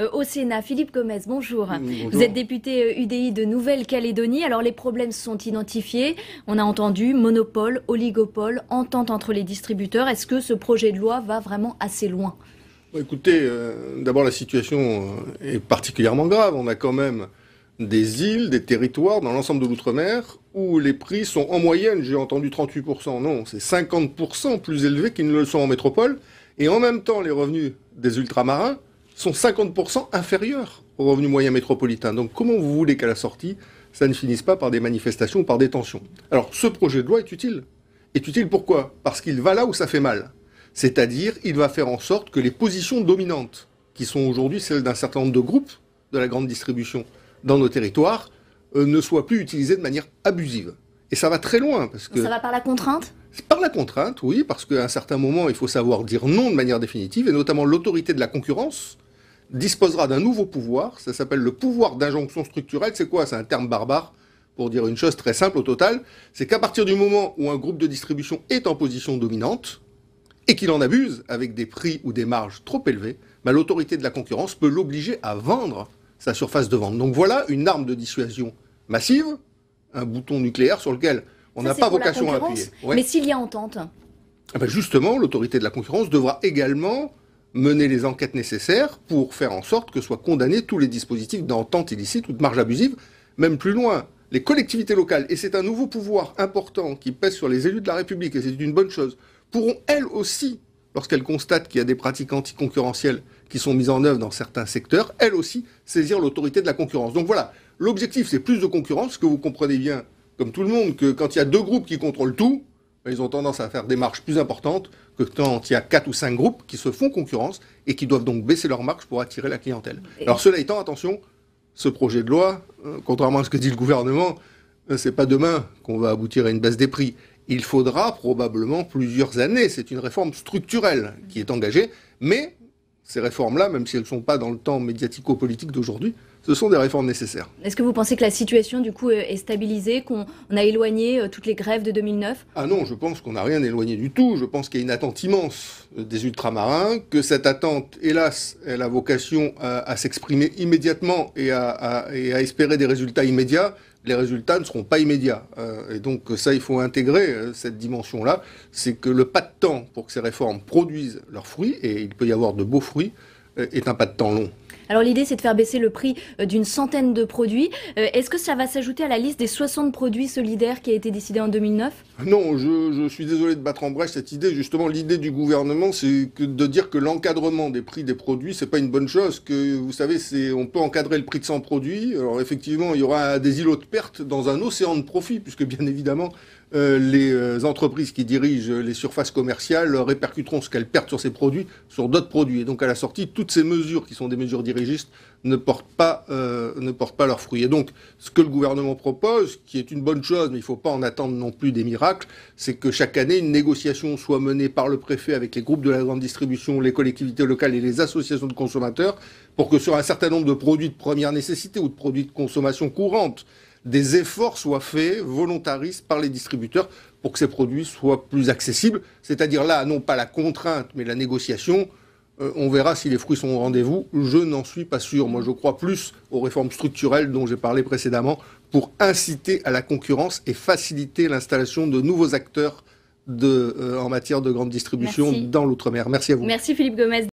Euh, au Sénat. Philippe Gomez, bonjour. Vous êtes député UDI euh, de Nouvelle-Calédonie. Alors les problèmes sont identifiés. On a entendu monopole, oligopole, entente entre les distributeurs. Est-ce que ce projet de loi va vraiment assez loin Écoutez, euh, d'abord la situation est particulièrement grave. On a quand même des îles, des territoires dans l'ensemble de l'outre-mer où les prix sont en moyenne, j'ai entendu 38%, non, c'est 50% plus élevés qu'ils ne le sont en métropole. Et en même temps, les revenus des ultramarins sont 50% inférieurs au revenu moyen métropolitain. Donc comment vous voulez qu'à la sortie, ça ne finisse pas par des manifestations ou par des tensions Alors ce projet de loi est utile. Est utile pourquoi Parce qu'il va là où ça fait mal. C'est-à-dire, il va faire en sorte que les positions dominantes, qui sont aujourd'hui celles d'un certain nombre de groupes de la grande distribution dans nos territoires, euh, ne soient plus utilisées de manière abusive. Et ça va très loin. Parce que... Ça va par la contrainte Par la contrainte, oui, parce qu'à un certain moment, il faut savoir dire non de manière définitive, et notamment l'autorité de la concurrence, disposera d'un nouveau pouvoir, ça s'appelle le pouvoir d'injonction structurelle, c'est quoi C'est un terme barbare pour dire une chose très simple au total, c'est qu'à partir du moment où un groupe de distribution est en position dominante, et qu'il en abuse avec des prix ou des marges trop élevées, bah, l'autorité de la concurrence peut l'obliger à vendre sa surface de vente. Donc voilà une arme de dissuasion massive, un bouton nucléaire sur lequel on n'a pas vocation à appuyer. Mais s'il y a entente ah bah, Justement, l'autorité de la concurrence devra également mener les enquêtes nécessaires pour faire en sorte que soient condamnés tous les dispositifs d'entente illicite ou de marge abusive, même plus loin. Les collectivités locales, et c'est un nouveau pouvoir important qui pèse sur les élus de la République, et c'est une bonne chose, pourront elles aussi, lorsqu'elles constatent qu'il y a des pratiques anticoncurrentielles qui sont mises en œuvre dans certains secteurs, elles aussi saisir l'autorité de la concurrence. Donc voilà, l'objectif c'est plus de concurrence, que vous comprenez bien, comme tout le monde, que quand il y a deux groupes qui contrôlent tout, ils ont tendance à faire des marges plus importantes que quand il y a quatre ou cinq groupes qui se font concurrence et qui doivent donc baisser leurs marges pour attirer la clientèle. Alors cela étant, attention, ce projet de loi, euh, contrairement à ce que dit le gouvernement, ce euh, c'est pas demain qu'on va aboutir à une baisse des prix. Il faudra probablement plusieurs années. C'est une réforme structurelle qui est engagée, mais ces réformes-là, même si elles ne sont pas dans le temps médiatico-politique d'aujourd'hui, ce sont des réformes nécessaires. Est-ce que vous pensez que la situation du coup euh, est stabilisée, qu'on a éloigné euh, toutes les grèves de 2009 Ah non, je pense qu'on n'a rien éloigné du tout. Je pense qu'il y a une attente immense euh, des ultramarins, que cette attente, hélas, elle a vocation à, s'exprimer immédiatement et à, espérer des résultats immédiats les résultats ne seront pas immédiats. et donc ça, il faut intégrer cette dimension-là, c'est que le pas de temps pour que ces réformes produisent leurs fruits, et il peut y avoir de beaux fruits, est un pas de temps long. Alors l'idée, c'est de faire baisser le prix euh, d'une centaine de produits. Euh, est-ce que ça va s'ajouter à la liste des 60 produits solidaires qui a été décidée en 2009 Non, je, suis désolé de battre en brèche cette idée. Justement, l'idée du gouvernement, c'est de dire que l'encadrement des prix des produits, c'est pas une bonne chose. Que vous savez, c'est on peut encadrer le prix de 100 produits. Alors effectivement, il y aura des îlots de perte dans un océan de profit, puisque bien évidemment, euh, les euh, entreprises qui dirigent les surfaces commerciales répercuteront ce qu'elles perdent sur ces produits sur d'autres produits. Et donc à la sortie, toutes ces mesures qui sont des mesures dirigistes ne portent pas, euh, ne portent pas leurs fruits. Et donc ce que le gouvernement propose, qui est une bonne chose, mais il ne faut pas en attendre non plus des miracles, c'est que chaque année, une négociation soit menée par le préfet avec les groupes de la grande distribution, les collectivités locales et les associations de consommateurs pour que sur un certain nombre de produits de première nécessité ou de produits de consommation courante, des efforts soient faits volontaristes par les distributeurs pour que ces produits soient plus accessibles. C'est-à-dire là, non pas la contrainte, mais la négociation. Euh, on verra si les fruits sont au rendez-vous. Je n'en suis pas sûr. Moi, je crois plus aux réformes structurelles dont j'ai parlé précédemment pour inciter à la concurrence et faciliter l'installation de nouveaux acteurs de, euh, en matière de grande distribution dans l'outre-mer. Merci à vous. Merci Philippe Gomez.